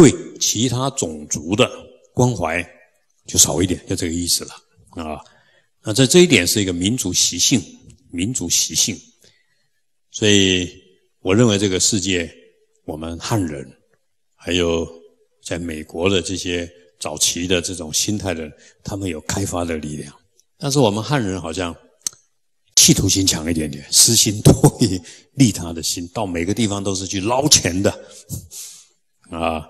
对其他种族的关怀就少一点，就这个意思了啊。那在这一点是一个民族习性，民族习性。所以我认为这个世界，我们汉人还有在美国的这些早期的这种心态的，他们有开发的力量。但是我们汉人好像企图心强一点点，私心多于利他的心，到每个地方都是去捞钱的啊。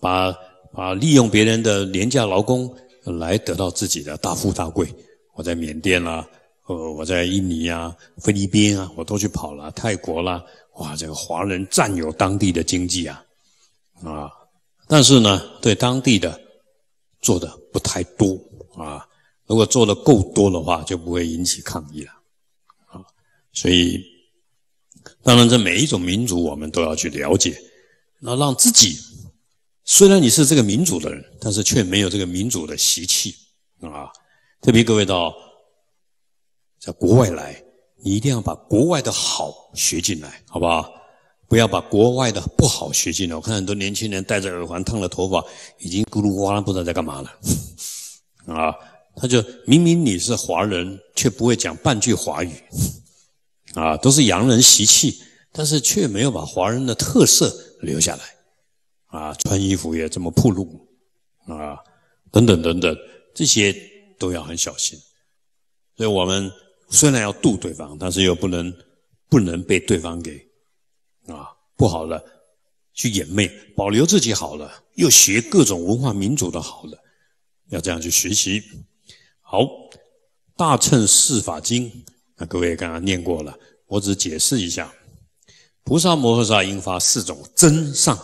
把把利用别人的廉价劳工来得到自己的大富大贵。我在缅甸啦，呃，我在印尼啊、菲律宾啊，我都去跑了。泰国啦，哇，这个华人占有当地的经济啊啊！但是呢，对当地的做的不太多啊。如果做的够多的话，就不会引起抗议了啊。所以，当然，这每一种民族我们都要去了解，那让自己。虽然你是这个民主的人，但是却没有这个民主的习气啊！特别各位到在国外来，你一定要把国外的好学进来，好不好？不要把国外的不好学进来。我看很多年轻人戴着耳环、烫了头发，已经咕噜呱啦不知道在干嘛了 啊！他就明明你是华人，却不会讲半句华语啊，都是洋人习气，但是却没有把华人的特色留下来。啊，穿衣服也这么铺露，啊，等等等等，这些都要很小心。所以，我们虽然要度对方，但是又不能不能被对方给啊不好了去掩昧，保留自己好了，又学各种文化民族的好了，要这样去学习。好，《大乘四法经》，那各位刚刚念过了，我只解释一下：菩萨摩诃萨应发四种真上。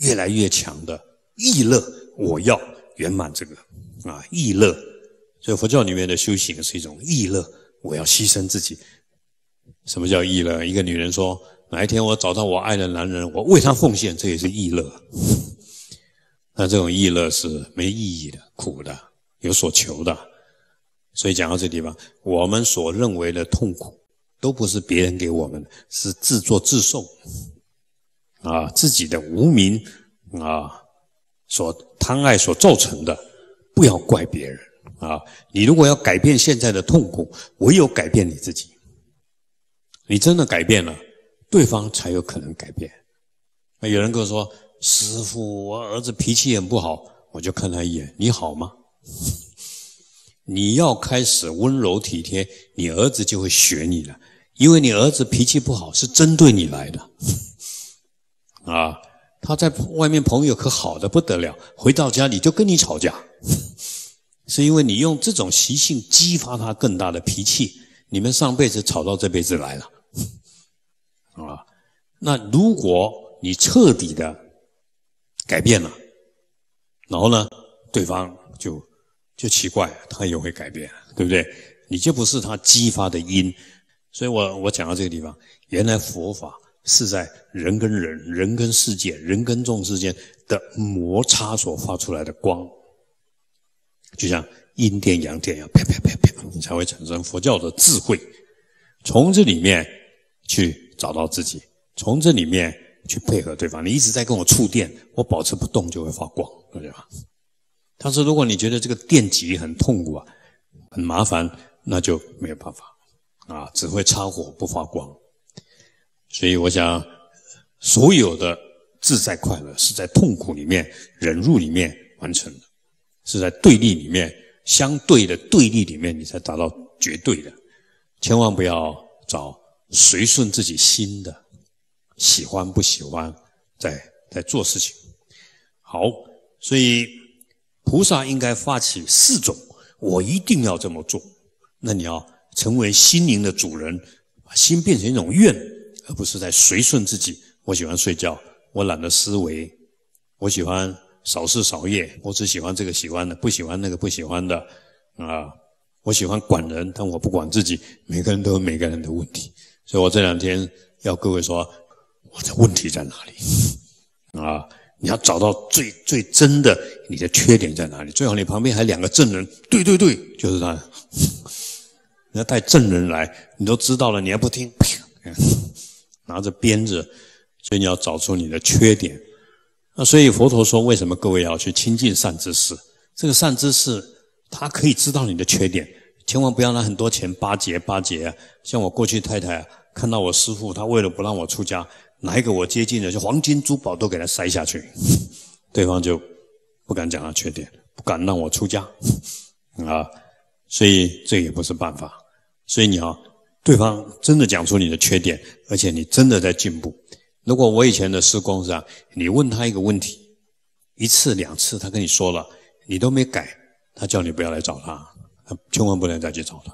越来越强的意乐，我要圆满这个啊！意乐，所以佛教里面的修行是一种意乐，我要牺牲自己。什么叫意乐？一个女人说：“哪一天我找到我爱的男人，我为他奉献，这也是意乐。”那这种意乐是没意义的、苦的、有所求的。所以讲到这地方，我们所认为的痛苦，都不是别人给我们的，是自作自受。啊，自己的无名啊，所贪爱所造成的，不要怪别人啊！你如果要改变现在的痛苦，唯有改变你自己。你真的改变了，对方才有可能改变。那有人跟我说：“师傅，我儿子脾气很不好，我就看他一眼，你好吗？”你要开始温柔体贴，你儿子就会学你了，因为你儿子脾气不好是针对你来的。啊，他在外面朋友可好的不得了，回到家里就跟你吵架，是因为你用这种习性激发他更大的脾气，你们上辈子吵到这辈子来了，啊，那如果你彻底的改变了，然后呢，对方就就奇怪，他也会改变，对不对？你就不是他激发的因，所以我我讲到这个地方，原来佛法。是在人跟人、人跟世界、人跟众之间的摩擦所发出来的光，就像阴电阳电一样，啪啪啪啪，你才会产生佛教的智慧。从这里面去找到自己，从这里面去配合对方。你一直在跟我触电，我保持不动就会发光，对吗？他说：“如果你觉得这个电极很痛苦啊，很麻烦，那就没有办法啊，只会插火不发光。”所以，我想，所有的自在快乐是在痛苦里面忍辱里面完成的，是在对立里面相对的对立里面，你才达到绝对的。千万不要找随顺自己心的，喜欢不喜欢，在在做事情。好，所以菩萨应该发起四种，我一定要这么做。那你要成为心灵的主人，把心变成一种愿。而不是在随顺自己。我喜欢睡觉，我懒得思维，我喜欢少事少夜，我只喜欢这个喜欢的，不喜欢那个不喜欢的啊！我喜欢管人，但我不管自己。每个人都有每个人的问题，所以我这两天要各位说我的问题在哪里啊！你要找到最最真的你的缺点在哪里？最好你旁边还两个证人。对对对，就是他。你要带证人来，你都知道了，你还不听？拿着鞭子，所以你要找出你的缺点。那所以佛陀说，为什么各位要去亲近善知识？这个善知识他可以知道你的缺点，千万不要拿很多钱巴结巴结。像我过去太太啊、看到我师父，他为了不让我出家，哪一个我接近的，就黄金珠宝都给他塞下去，对方就不敢讲他缺点，不敢让我出家 啊。所以这也不是办法，所以你要。对方真的讲出你的缺点，而且你真的在进步。如果我以前的时光上，你问他一个问题，一次两次他跟你说了，你都没改，他叫你不要来找他，他千万不能再去找他，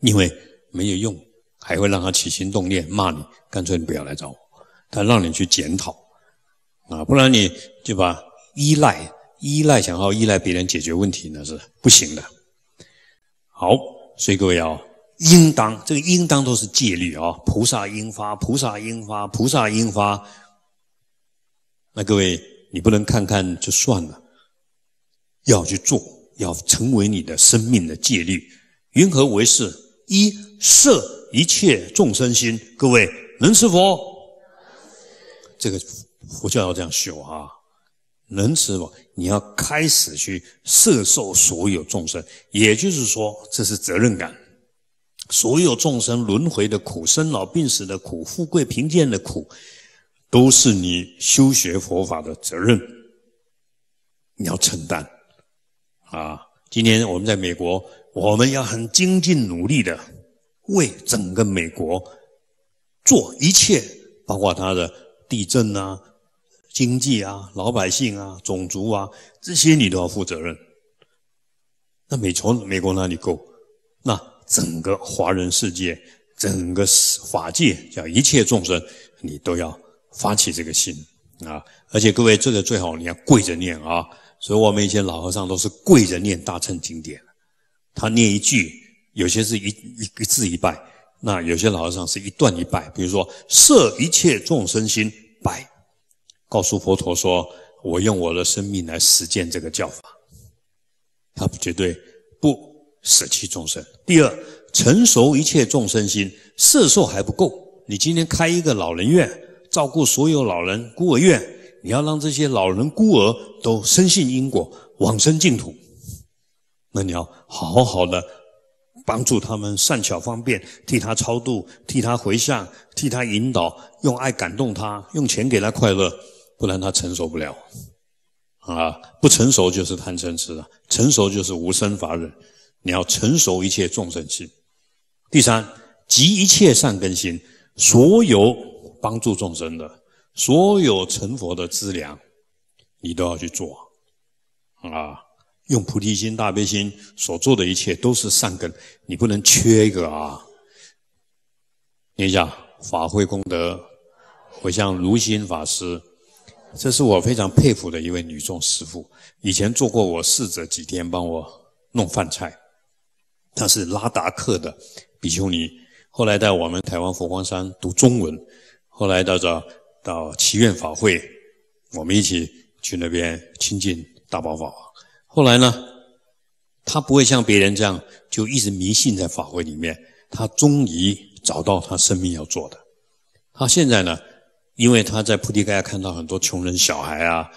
因为没有用，还会让他起心动念骂你。干脆你不要来找我，他让你去检讨啊，不然你就把依赖、依赖，想要依赖别人解决问题那是不行的。好，所以各位要。应当这个应当都是戒律啊！菩萨应发，菩萨应发，菩萨应发。那各位，你不能看看就算了，要去做，要成为你的生命的戒律。云何为是？一摄一切众生心。各位能是佛？这个佛教要这样修啊！能是佛，你要开始去摄受所有众生。也就是说，这是责任感。所有众生轮回的苦、生老病死的苦、富贵贫贱的苦，都是你修学佛法的责任，你要承担。啊，今天我们在美国，我们要很精进努力的为整个美国做一切，包括它的地震啊、经济啊、老百姓啊、种族啊这些，你都要负责任。那美从美国哪里够？那？整个华人世界，整个法界，叫一切众生，你都要发起这个心啊！而且各位，这个最好你要跪着念啊。所以我们以前老和尚都是跪着念大乘经典，他念一句，有些是一一个字一拜；那有些老和尚是一段一拜，比如说摄一切众生心拜，告诉佛陀说：“我用我的生命来实践这个教法。”他绝对不。舍弃众生。第二，成熟一切众生心，色受还不够。你今天开一个老人院，照顾所有老人；孤儿院，你要让这些老人、孤儿都深信因果，往生净土。那你要好好的帮助他们善巧方便，替他超度，替他回向，替他引导，用爱感动他，用钱给他快乐，不然他成熟不了。啊，不成熟就是贪嗔痴啊，成熟就是无生法忍。你要成熟一切众生心。第三，集一切善根心，所有帮助众生的、所有成佛的资粮，你都要去做啊！用菩提心、大悲心所做的一切都是善根，你不能缺一个啊！你想，法会功德，我向如心法师，这是我非常佩服的一位女众师傅，以前做过我侍者几天，帮我弄饭菜。他是拉达克的比丘尼，后来到我们台湾佛光山读中文，后来到这到祈愿法会，我们一起去那边亲近大宝法王。后来呢，他不会像别人这样就一直迷信在法会里面，他终于找到他生命要做的。他现在呢，因为他在菩提盖亚看到很多穷人小孩啊，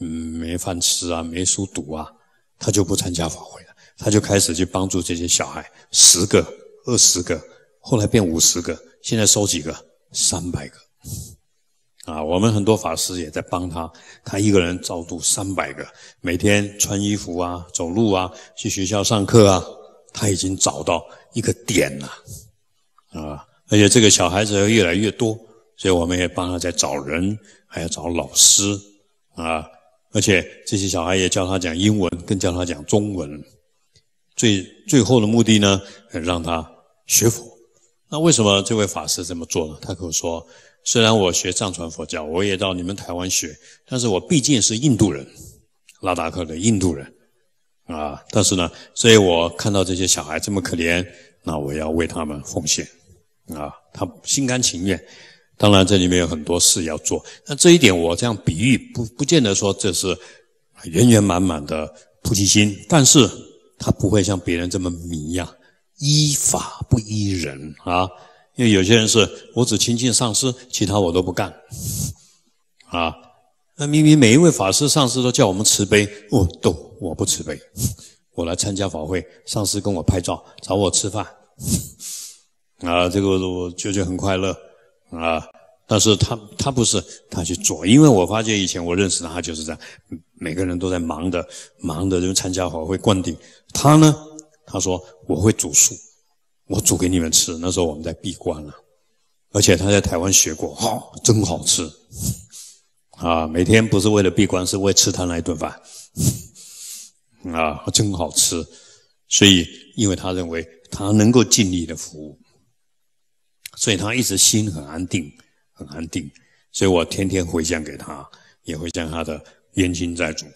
嗯，没饭吃啊，没书读啊，他就不参加法会。他就开始去帮助这些小孩，十个、二十个，后来变五十个，现在收几个？三百个。啊，我们很多法师也在帮他，他一个人照度三百个，每天穿衣服啊、走路啊、去学校上课啊，他已经找到一个点了，啊，而且这个小孩子越来越多，所以我们也帮他在找人，还要找老师，啊，而且这些小孩也教他讲英文，更教他讲中文。最最后的目的呢，让他学佛。那为什么这位法师这么做呢？他跟我说：“虽然我学藏传佛教，我也到你们台湾学，但是我毕竟是印度人，拉达克的印度人，啊，但是呢，所以我看到这些小孩这么可怜，那我要为他们奉献，啊，他心甘情愿。当然，这里面有很多事要做。那这一点我这样比喻，不不见得说这是圆圆满满的菩提心，但是。”他不会像别人这么迷呀，依法不依人啊！因为有些人是我只亲近上师，其他我都不干啊。那明明每一位法师、上师都叫我们慈悲，我都我不慈悲。我来参加法会，上师跟我拍照，找我吃饭啊，这个我觉觉很快乐啊。但是他他不是，他去做，因为我发觉以前我认识他就是这样。每个人都在忙的，忙的就参加法会灌顶。他呢，他说我会煮素，我煮给你们吃。那时候我们在闭关了，而且他在台湾学过，好，真好吃 啊！每天不是为了闭关，是为吃他那一顿饭 啊，真好吃。所以，因为他认为他能够尽力的服务，所以他一直心很安定，很安定。所以我天天回向给他，也会向他的。冤亲债主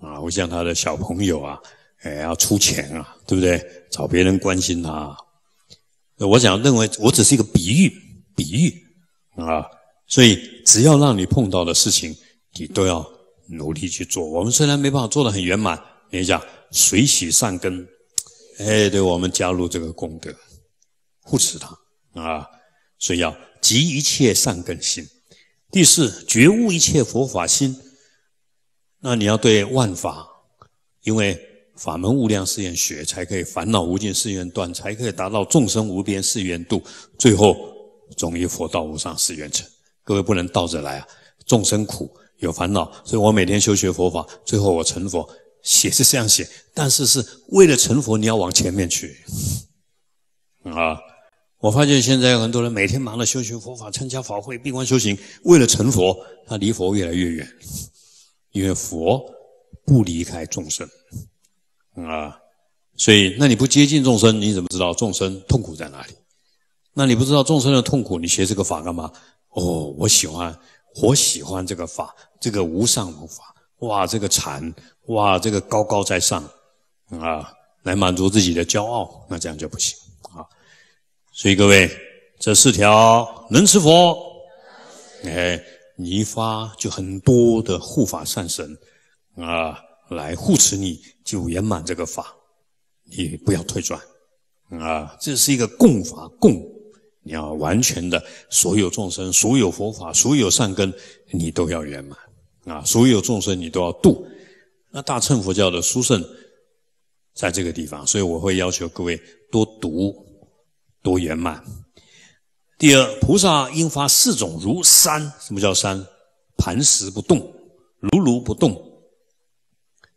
啊，啊，我像他的小朋友啊，哎，要出钱啊，对不对？找别人关心他。我想认为，我只是一个比喻，比喻啊。所以，只要让你碰到的事情，你都要努力去做。我们虽然没办法做得很圆满，你讲水洗善根，哎，对我们加入这个功德，护持他啊。所以要集一切善根心。第四，觉悟一切佛法心。那你要对万法，因为法门无量誓愿学，才可以烦恼无尽誓愿断，才可以达到众生无边誓愿度，最后终于佛道无上誓愿成。各位不能倒着来啊！众生苦，有烦恼，所以我每天修学佛法，最后我成佛。写是这样写，但是是为了成佛，你要往前面去啊！我发现现在有很多人每天忙着修学佛法、参加法会、闭关修行，为了成佛，他离佛越来越远。因为佛不离开众生啊，所以那你不接近众生，你怎么知道众生痛苦在哪里？那你不知道众生的痛苦，你学这个法干嘛？哦，我喜欢，我喜欢这个法，这个无上无法，哇，这个禅，哇，这个高高在上啊，来满足自己的骄傲，那这样就不行啊。所以各位，这四条能吃佛？哎。你一发就很多的护法善神，啊，来护持你，就圆满这个法，你不要退转，啊，这是一个共法共，你要完全的所有众生、所有佛法、所有善根，你都要圆满，啊，所有众生你都要度。那大乘佛教的殊胜，在这个地方，所以我会要求各位多读，多圆满。第二，菩萨应发四种如山。什么叫山？磐石不动，如如不动，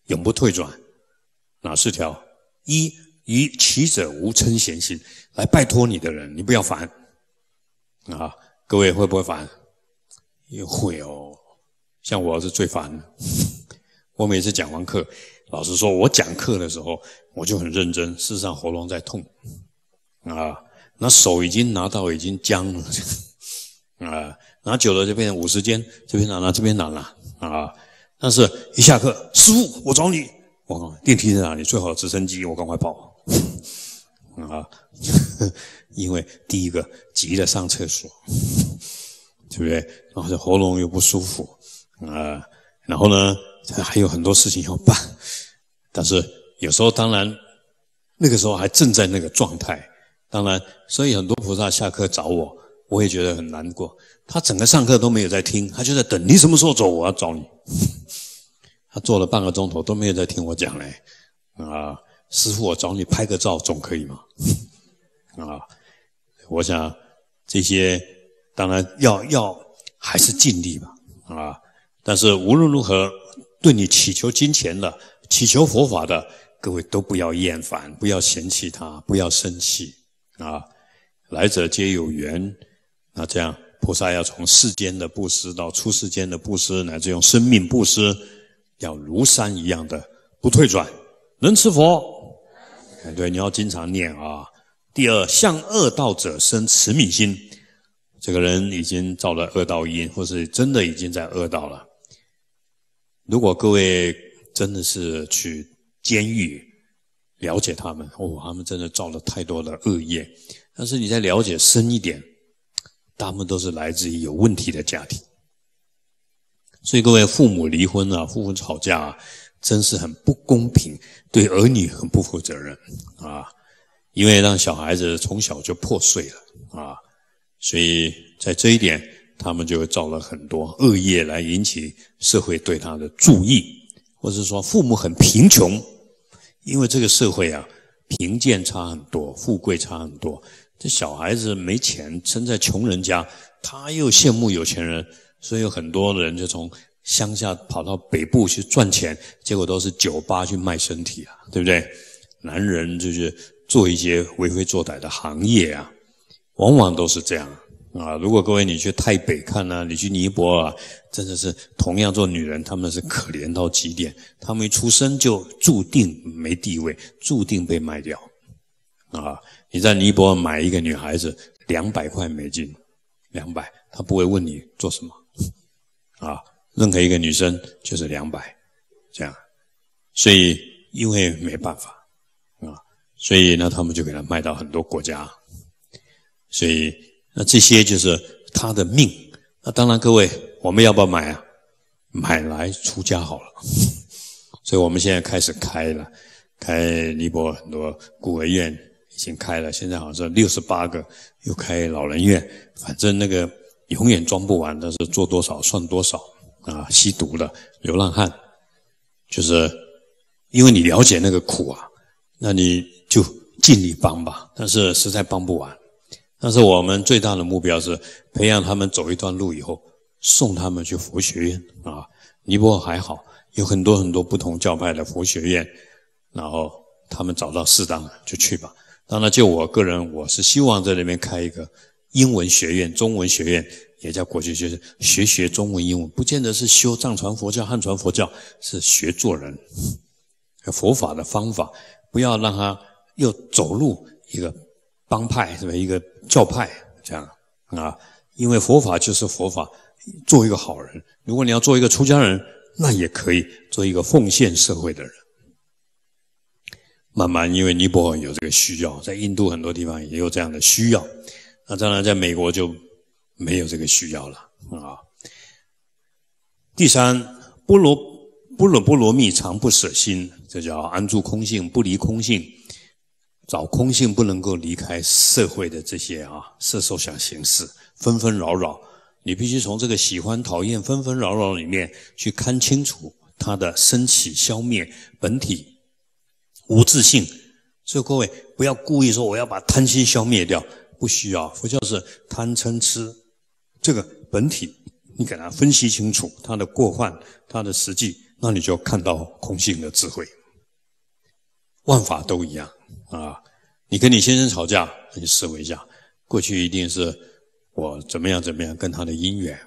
永不退转。哪四条？一与其者无嗔贤心。来拜托你的人，你不要烦啊！各位会不会烦？会哦。像我是最烦的。我每次讲完课，老师说我讲课的时候我就很认真，事实上喉咙在痛啊。那手已经拿到，已经僵了 啊！拿久了就变成五十斤，这边拿拿，这边拿拿啊！但是一下课师傅，我找你，我电梯在哪里？最好直升机，我赶快跑 啊！因为第一个急着上厕所，对不对？然后这喉咙又不舒服啊，然后呢还有很多事情要办。但是有时候当然那个时候还正在那个状态。当然，所以很多菩萨下课找我，我也觉得很难过。他整个上课都没有在听，他就在等你什么时候走，我要找你。他坐了半个钟头都没有在听我讲嘞，啊，师傅，我找你拍个照总可以吗？啊，我想这些当然要要还是尽力吧，啊，但是无论如何，对你祈求金钱的、祈求佛法的各位都不要厌烦，不要嫌弃他，不要生气。啊，来者皆有缘。那这样，菩萨要从世间的布施到出世间的布施，乃至用生命布施，要如山一样的不退转，能持佛。对，你要经常念啊。第二，向恶道者生慈悯心。这个人已经造了恶道因，或是真的已经在恶道了。如果各位真的是去监狱，了解他们哦，他们真的造了太多的恶业。但是你再了解深一点，他们都是来自于有问题的家庭。所以各位，父母离婚啊，父母吵架，真是很不公平，对儿女很不负责任啊，因为让小孩子从小就破碎了啊。所以在这一点，他们就造了很多恶业来引起社会对他的注意，或者说父母很贫穷。因为这个社会啊，贫贱差很多，富贵差很多。这小孩子没钱，生在穷人家，他又羡慕有钱人，所以有很多人就从乡下跑到北部去赚钱，结果都是酒吧去卖身体啊，对不对？男人就是做一些为非作歹的行业啊，往往都是这样。啊！如果各位你去台北看呢，你去尼泊尔，真的是同样做女人，她们是可怜到极点。她们一出生就注定没地位，注定被卖掉。啊！你在尼泊尔买一个女孩子，两百块美金，两百，她不会问你做什么。啊！任何一个女生就是两百，这样。所以因为没办法，啊，所以呢，他们就给她卖到很多国家，所以。那这些就是他的命。那当然，各位，我们要不要买啊？买来出家好了。所以我们现在开始开了，开尼泊很多孤儿院已经开了，现在好像六十八个，又开老人院，反正那个永远装不完，但是做多少算多少啊！吸毒的、流浪汉，就是因为你了解那个苦啊，那你就尽力帮吧。但是实在帮不完。但是我们最大的目标是培养他们走一段路以后，送他们去佛学院啊。尼泊尔还好，有很多很多不同教派的佛学院，然后他们找到适当的就去吧。当然，就我个人，我是希望在那边开一个英文学院、中文学院，也叫国际学院，学学中文、英文，不见得是修藏传佛教、汉传佛教，是学做人，佛法的方法，不要让他又走入一个帮派，是吧？一个。教派这样啊，因为佛法就是佛法，做一个好人。如果你要做一个出家人，那也可以做一个奉献社会的人。慢慢，因为尼泊尔有这个需要，在印度很多地方也有这样的需要。那当然，在美国就没有这个需要了啊。第三，波罗波罗波罗蜜，常不舍心，这叫安住空性，不离空性。找空性不能够离开社会的这些啊，色受想行识，纷纷扰扰。你必须从这个喜欢、讨厌、纷纷扰扰里面去看清楚它的升起、消灭、本体、无自性。所以各位不要故意说我要把贪心消灭掉，不需要。佛教是贪、嗔、痴，这个本体你给他分析清楚，他的过患、他的实际，那你就看到空性的智慧。万法都一样。啊，你跟你先生吵架，你思维一下，过去一定是我怎么样怎么样跟他的姻缘，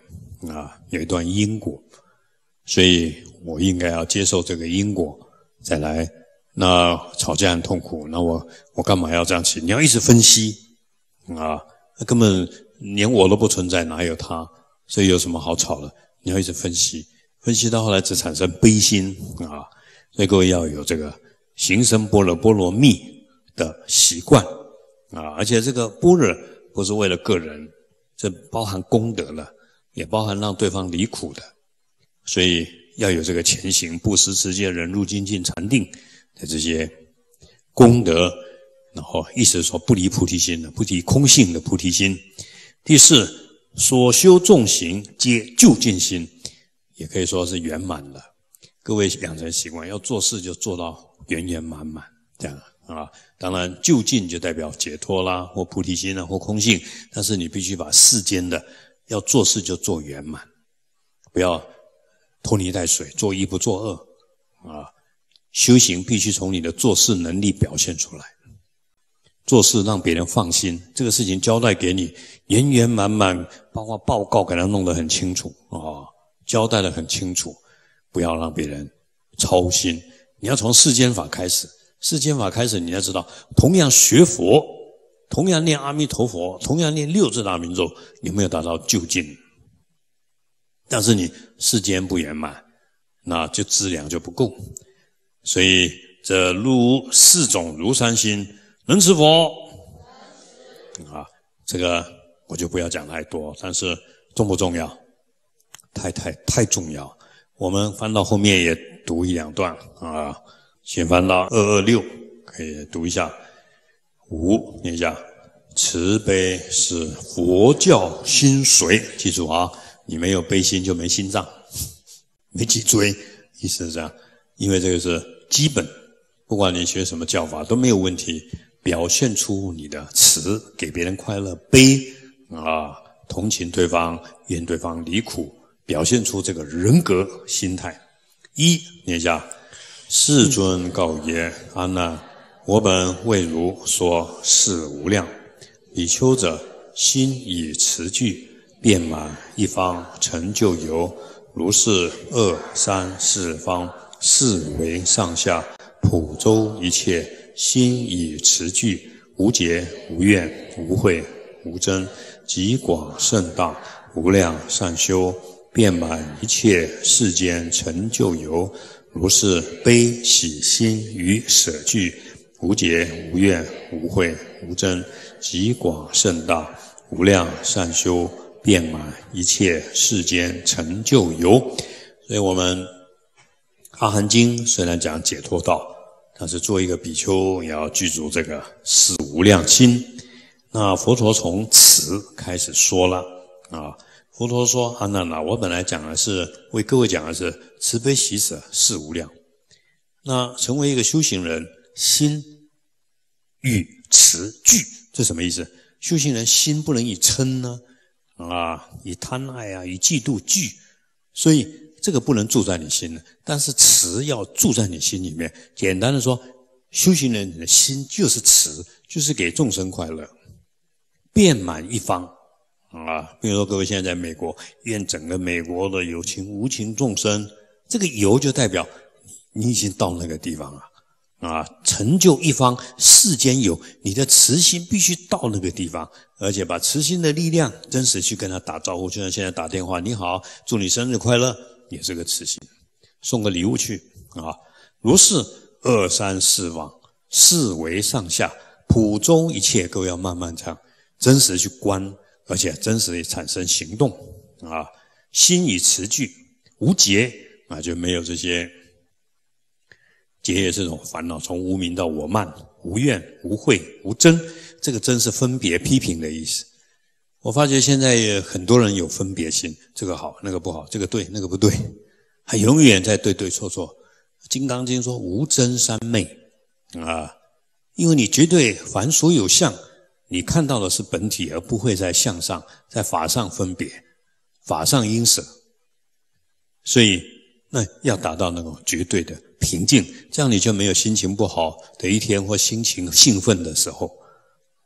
啊，有一段因果，所以我应该要接受这个因果再来，那吵架很痛苦，那我我干嘛要这样起？你要一直分析，啊，那根本连我都不存在，哪有他？所以有什么好吵的？你要一直分析，分析到后来只产生悲心啊！所以各位要有这个行深般若波罗蜜。的习惯啊，而且这个般若不是为了个人，这包含功德了，也包含让对方离苦的，所以要有这个前行布施、持戒、忍辱、精进、禅定的这些功德，然后意思说不离菩提心的、不离空性的菩提心。第四，所修众行皆就近心，也可以说是圆满了。各位养成习惯，要做事就做到圆圆满满这样。啊，当然就近就代表解脱啦，或菩提心啦，或空性。但是你必须把世间的要做事就做圆满，不要拖泥带水，做一不做二啊。修行必须从你的做事能力表现出来，做事让别人放心。这个事情交代给你，圆圆满满，包括报告给他弄得很清楚啊，交代得很清楚，不要让别人操心。你要从世间法开始。世间法开始，你才知道，同样学佛，同样念阿弥陀佛，同样念六字大明咒，有没有达到究竟？但是你世间不圆满，那就质量就不够，所以这如四种如三心能持佛啊，这个我就不要讲太多，但是重不重要？太太太重要，我们翻到后面也读一两段啊。先翻到二二六，可以读一下。五念一下，慈悲是佛教心髓，记住啊，你没有悲心就没心脏，没脊椎，意思是这样。因为这个是基本，不管你学什么教法都没有问题。表现出你的慈，给别人快乐；悲啊，同情对方，愿对方离苦。表现出这个人格心态。一念一下。世尊告曰：“阿难，我本为如说是无量，比丘者心以持具，遍满一方成就由。如是二三四方，四为上下，普周一切心以持具，无结无怨无悔无争，极广甚大无量善修，遍满一切世间成就由。”如是悲喜心与舍聚，无结无怨无悔无争，极广甚大，无量善修遍满一切世间成就有。所以，我们《阿含经》虽然讲解脱道，但是做一个比丘也要具足这个四无量心。那佛陀从此开始说了啊。佛陀说：“阿那那我本来讲的是为各位讲的是慈悲喜舍四无量。那成为一个修行人，心欲持俱，这什么意思？修行人心不能以嗔呢，啊，以贪爱啊，以嫉妒俱，所以这个不能住在你心呢。但是持要住在你心里面。简单的说，修行人的心就是持，就是给众生快乐，遍满一方。”啊，比如说各位现在在美国，愿整个美国的有情无情众生，这个有就代表你已经到那个地方了，啊，成就一方世间有，你的慈心必须到那个地方，而且把慈心的力量真实去跟他打招呼，就像现在打电话，你好，祝你生日快乐，也是个慈心，送个礼物去啊，如是二三四往四为上下，普中一切各位要慢慢唱，真实去观。而且真实产生行动，啊，心以持具无结啊，就没有这些结业这种烦恼。从无名到我慢，无怨、无悔、无争，这个争是分别批评的意思。我发觉现在也很多人有分别心，这个好，那个不好，这个对，那个不对，还永远在对对错错。《金刚经》说无争三昧，啊，因为你绝对凡所有相。你看到的是本体，而不会在相上、在法上分别，法上因舍。所以，那要达到那种绝对的平静，这样你就没有心情不好的一天或心情兴奋的时候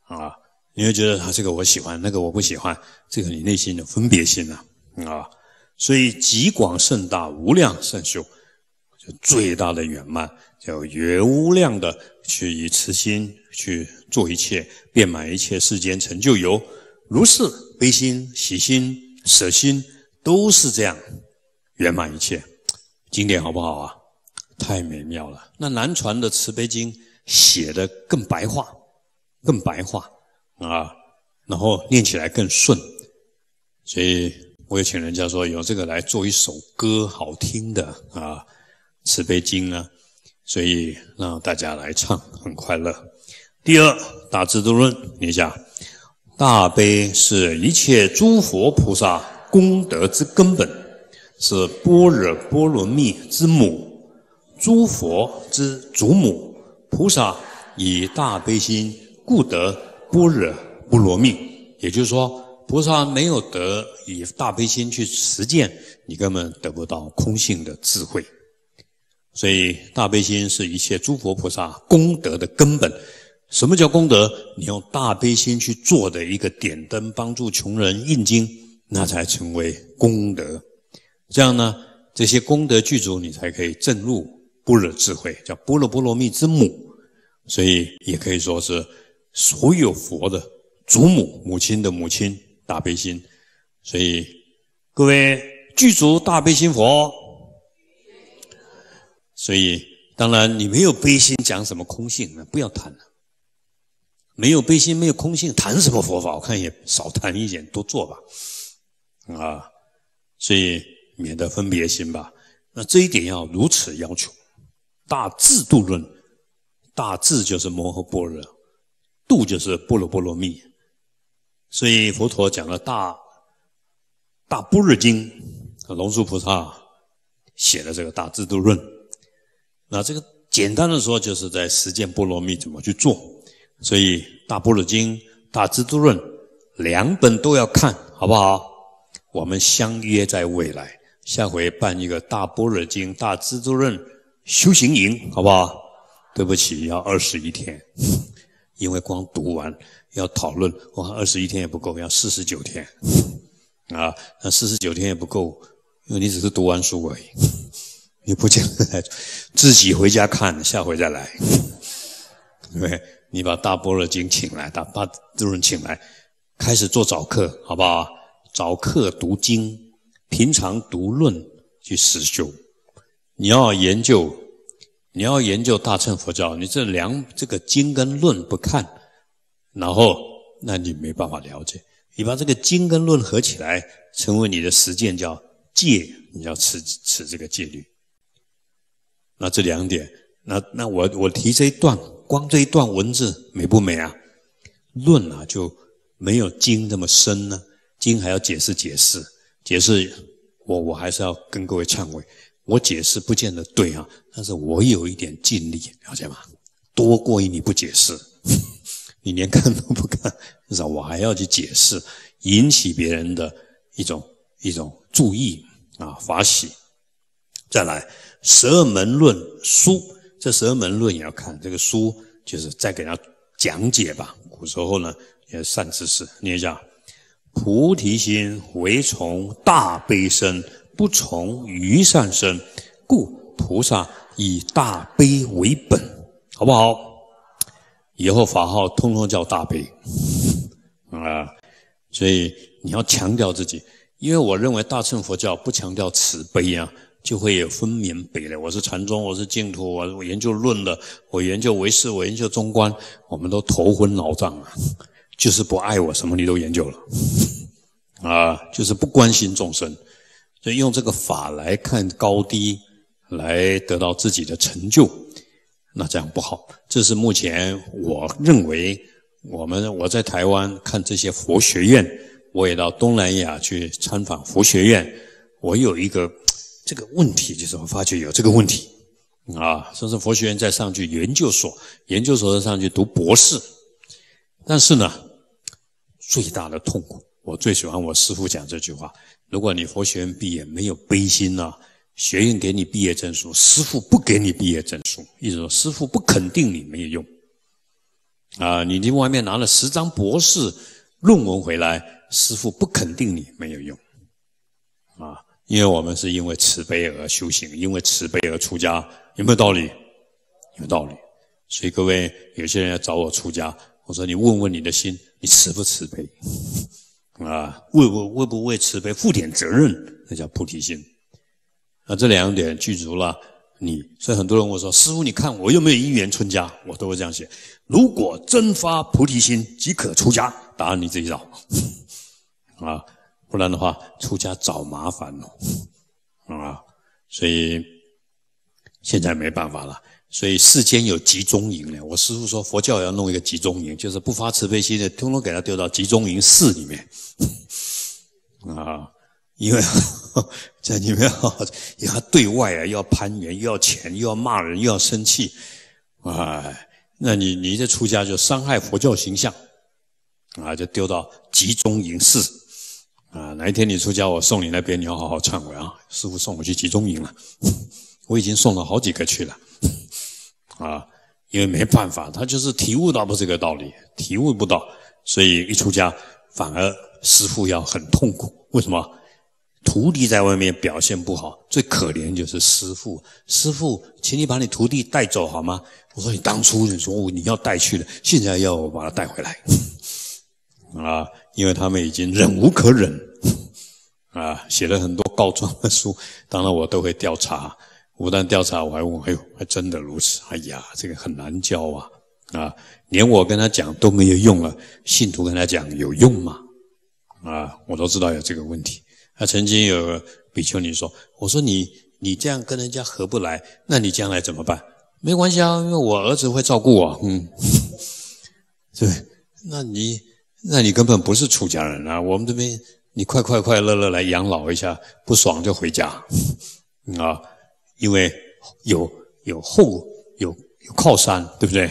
啊！你会觉得啊，这个我喜欢，那个我不喜欢，这个你内心的分别心呐啊！所以，极广甚大，无量甚修，就最大的圆满，叫无量的去以慈心去。做一切，遍满一切世间成就有，如是悲心、喜心、舍心，都是这样圆满一切。经典好不好啊？太美妙了。那南传的《慈悲经》写的更白话，更白话啊，然后念起来更顺。所以我也请人家说，有这个来做一首歌，好听的啊，《慈悲经》啊，所以让大家来唱，很快乐。第二大智度论你想，大悲是一切诸佛菩萨功德之根本，是般若波罗蜜之母，诸佛之祖母。菩萨以大悲心故得般若波罗蜜，也就是说，菩萨没有得以大悲心去实践，你根本得不到空性的智慧。所以，大悲心是一切诸佛菩萨功德的根本。什么叫功德？你用大悲心去做的一个点灯，帮助穷人印经，那才成为功德。这样呢，这些功德具足，你才可以证入般若智慧，叫般若波罗蜜之母。所以也可以说是所有佛的祖母、母亲的母亲大悲心。所以，各位具足大悲心佛。所以，当然你没有悲心，讲什么空性呢？不要谈了。没有悲心，没有空性，谈什么佛法？我看也少谈一点，多做吧，啊，所以免得分别心吧。那这一点要如此要求。大智度论，大智就是摩诃般若，度就是波罗波罗蜜。所以佛陀讲了《大，大般若经》，龙树菩萨写的这个《大智度论》。那这个简单的说，就是在实践波罗蜜，怎么去做？所以《大般若经》《大智度论》两本都要看，好不好？我们相约在未来下回办一个《大般若经》《大智度论》修行营，好不好？对不起，要二十一天，因为光读完要讨论，哇，二十一天也不够，要四十九天 啊！那四十九天也不够，因为你只是读完书而已，你不见得自己回家看，下回再来，对不对？你把《大般若经》请来，把《大人请来，开始做早课，好不好？早课读经，平常读论去实修。你要研究，你要研究大乘佛教，你这两这个经跟论不看，然后那你没办法了解。你把这个经跟论合起来，成为你的实践，叫戒，你要持持这个戒律。那这两点，那那我我提这一段。光这一段文字美不美啊？论啊就没有经这么深呢。经还要解释解释，解释我我还是要跟各位忏悔，我解释不见得对啊，但是我有一点尽力，了解吗？多过于你不解释，你连看都不看，至少我还要去解释，引起别人的一种一种注意啊，法喜。再来，《十二门论书。这《十门论》也要看这个书，就是再给他讲解吧。古时候呢，也善知识念一下：“菩提心唯从大悲生，不从愚善生。故菩萨以大悲为本，好不好？以后法号通通叫大悲 啊！所以你要强调自己，因为我认为大乘佛教不强调慈悲啊。”就会有分眠北了。我是禅宗，我是净土，我研究论的，我研究唯识，我研究中观，我们都头昏脑胀啊！就是不爱我，什么你都研究了啊，就是不关心众生，就用这个法来看高低，来得到自己的成就，那这样不好。这是目前我认为，我们我在台湾看这些佛学院，我也到东南亚去参访佛学院，我有一个。这个问题就是我发觉有这个问题，啊，甚至佛学院再上去研究所，研究所再上去读博士，但是呢，最大的痛苦，我最喜欢我师父讲这句话：，如果你佛学院毕业没有悲心呐，学院给你毕业证书，师父不给你毕业证书，意思说师父不肯定你没有用，啊，你去外面拿了十张博士论文回来，师父不肯定你没有用，啊。因为我们是因为慈悲而修行，因为慈悲而出家，有没有道理？有道理。所以各位，有些人要找我出家，我说你问问你的心，你慈不慈悲？啊，为不为不为慈悲负点责任，那叫菩提心。那这两点具足了，你。所以很多人我说，师傅，你看我又没有因缘出家，我都会这样写。如果真发菩提心，即可出家。答案你自己找。啊。不然的话，出家找麻烦哦，啊！所以现在没办法了。所以世间有集中营呢。我师父说，佛教要弄一个集中营，就是不发慈悲心的，通通给他丢到集中营寺里面 啊！因为 在里面要要对外啊，要攀岩，又要钱，又要骂人，又要生气啊！那你你这出家就伤害佛教形象啊！就丢到集中营寺。啊，哪一天你出家，我送你那边你要好好忏悔啊！师傅送我去集中营了，我已经送了好几个去了，啊，因为没办法，他就是体悟到不这个道理，体悟不到，所以一出家反而师傅要很痛苦。为什么？徒弟在外面表现不好，最可怜就是师傅。师傅，请你把你徒弟带走好吗？我说你当初你说你要带去的，现在要把他带回来，啊。因为他们已经忍无可忍，啊，写了很多告状的书。当然我都会调查，不但调查，我还问，哎呦，还真的如此。哎呀，这个很难教啊，啊，连我跟他讲都没有用了。信徒跟他讲有用吗？啊，我都知道有这个问题。啊，曾经有比丘尼说，我说你，你这样跟人家合不来，那你将来怎么办？没关系啊，因为我儿子会照顾我。嗯，对，那你。那你根本不是出家人啊！我们这边，你快快快乐乐来养老一下，不爽就回家，啊，因为有有后有有靠山，对不对？